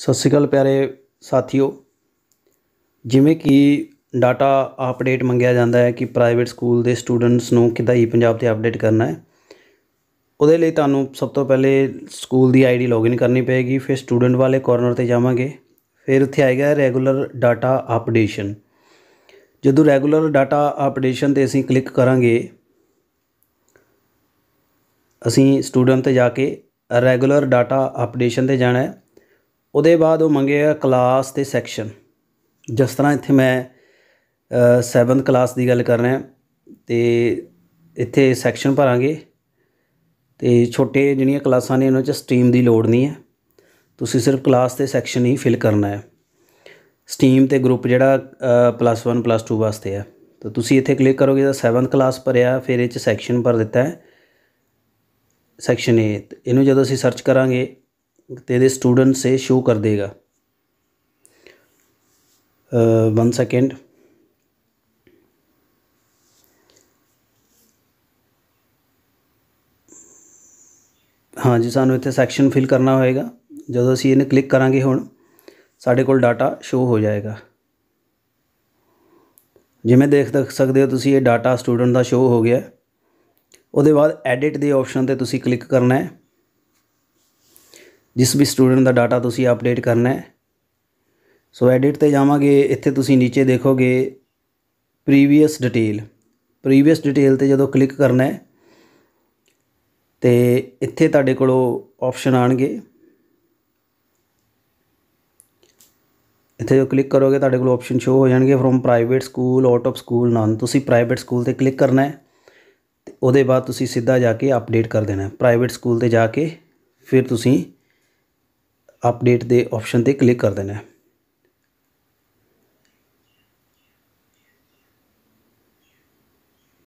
ਸਤਿ ਸ਼੍ਰੀ ਅਕਾਲ ਪਿਆਰੇ ਸਾਥੀਓ ਜਿਵੇਂ ਕਿ ਡਾਟਾ ਅਪਡੇਟ ਮੰਗਿਆ ਜਾਂਦਾ ਹੈ ਕਿ ਪ੍ਰਾਈਵੇਟ ਸਕੂਲ ਦੇ ਸਟੂਡੈਂਟਸ ਨੂੰ ਕਿਦਾਂ ਹੀ ਪੰਜਾਬ ਤੇ ਅਪਡੇਟ ਕਰਨਾ ਹੈ ਉਹਦੇ ਲਈ ਤੁਹਾਨੂੰ ਸਭ ਤੋਂ ਪਹਿਲੇ ਸਕੂਲ ਦੀ ਆਈਡੀ ਲੌਗਇਨ ਕਰਨੀ ਪਏਗੀ ਫਿਰ ਸਟੂਡੈਂਟ ਵਾਲੇ ਕਾਰਨਰ ਤੇ ਜਾਵਾਂਗੇ ਫਿਰ ਉੱਥੇ ਆਏਗਾ ਰੈਗੂਲਰ ਡਾਟਾ ਅਪਡੇਸ਼ਨ ਜਦੋਂ ਰੈਗੂਲਰ ਡਾਟਾ ਅਪਡੇਸ਼ਨ ਤੇ ਅਸੀਂ ਕਲਿੱਕ ਕਰਾਂਗੇ ਅਸੀਂ ਸਟੂਡੈਂਟ ਤੇ ਜਾ ਕੇ ਰੈਗੂਲਰ ਡਾਟਾ ਅਪਡੇਸ਼ਨ ਤੇ ਜਾਣਾ ਹੈ ਉਹਦੇ ਬਾਅਦ ਉਹ ਮੰਗਿਆ ਕਲਾਸ ਤੇ ਸੈਕਸ਼ਨ ਜਿਸ ਤਰ੍ਹਾਂ ਇੱਥੇ ਮੈਂ 7th ਕਲਾਸ ਦੀ ਗੱਲ ਕਰ ਰਿਹਾ ਤੇ ਇੱਥੇ ਸੈਕਸ਼ਨ ਭਰਾਂਗੇ ਤੇ ਛੋਟੇ ਜਿਹੜੀਆਂ ਕਲਾਸਾਂ ਨੇ ਉਹਨਾਂ 'ਚ ਸਟ੍ਰੀਮ ਦੀ ਲੋੜ ਨਹੀਂ ਹੈ ਤੁਸੀਂ ਸਿਰਫ ਕਲਾਸ ਤੇ ਸੈਕਸ਼ਨ ਹੀ ਫਿਲ ਕਰਨਾ ਹੈ ਸਟ੍ਰੀਮ ਤੇ ਗਰੁੱਪ ਜਿਹੜਾ ਪਲੱਸ 1 ਪਲੱਸ 2 ਵਾਸਤੇ ਹੈ ਤਾਂ ਤੁਸੀਂ ਇੱਥੇ ਕਲਿੱਕ ਕਰੋਗੇ ਤਾਂ 7th ਕਲਾਸ ਭਰਿਆ ਫਿਰ ਇਹ 'ਚ ਸੈਕਸ਼ਨ ਭਰ ਦਿੱਤਾ ਹੈ ਸੈਕਸ਼ਨ A ਇਹਨੂੰ ਜਦੋਂ ਅਸੀਂ ਸਰਚ ਕਰਾਂਗੇ तेरे स्टूडेंट से शो कर देगा वन सेकेंड ਹਾਂ ਜੀ ਸਾਨੂੰ ਇੱਥੇ ਸੈਕਸ਼ਨ ਫਿਲ ਕਰਨਾ ਹੋਏਗਾ ਜਦੋਂ ਅਸੀਂ ਇਹਨੂੰ ਕਲਿੱਕ ਕਰਾਂਗੇ ਹੁਣ ਸਾਡੇ ਕੋਲ ਡਾਟਾ ਸ਼ੋ ਹੋ ਜਾਏਗਾ ਜਿਵੇਂ ਦੇਖ ਸਕਦੇ ਹੋ ਤੁਸੀਂ ਇਹ ਡਾਟਾ ਸਟੂਡੈਂਟ ਦਾ ਸ਼ੋ ਹੋ ਗਿਆ ਉਹਦੇ ਬਾਅਦ ਐਡਿਟ ਦੇ ਆਪਸ਼ਨ ਤੇ ਤੁਸੀਂ ਕਲਿੱਕ ਕਰਨਾ ਹੈ ਜਿਸ ਵੀ ਸਟੂਡੈਂਟ ਦਾ ਡਾਟਾ ਤੁਸੀਂ ਅਪਡੇਟ ਕਰਨਾ ਹੈ ਸੋ ਐਡਿਟ ਤੇ ਜਾਵਾਂਗੇ ਇੱਥੇ ਤੁਸੀਂ ਨੀਚੇ ਦੇਖੋਗੇ ਪ੍ਰੀਵੀਅਸ ਡਿਟੇਲ ਪ੍ਰੀਵੀਅਸ ਡਿਟੇਲ ਤੇ ਜਦੋਂ ਕਲਿੱਕ ਕਰਨਾ ਹੈ ਤੇ ਇੱਥੇ ਤੁਹਾਡੇ ਕੋਲੋਂ ਆਪਸ਼ਨ ਆਣਗੇ ਇੱਥੇ ਜੋ ਕਲਿੱਕ ਕਰੋਗੇ ਤੁਹਾਡੇ ਕੋਲ ਆਪਸ਼ਨ ਸ਼ੋ ਹੋ ਜਾਣਗੇ from private school out of school non ਤੁਸੀਂ ਪ੍ਰਾਈਵੇਟ ਸਕੂਲ ਤੇ ਕਲਿੱਕ ਕਰਨਾ ਹੈ ਤੇ ਉਹਦੇ ਬਾਅਦ ਤੁਸੀਂ ਸਿੱਧਾ ਜਾ ਕੇ ਅਪਡੇਟ ਕਰ ਦੇਣਾ ਹੈ ਪ੍ਰਾਈਵੇਟ ਸਕੂਲ ਤੇ ਜਾ ਕੇ ਫਿਰ ਤੁਸੀਂ ਅਪਡੇਟ ਦੇ ਆਪਸ਼ਨ 'ਤੇ ਕਲਿੱਕ ਕਰ ਦੇਣਾ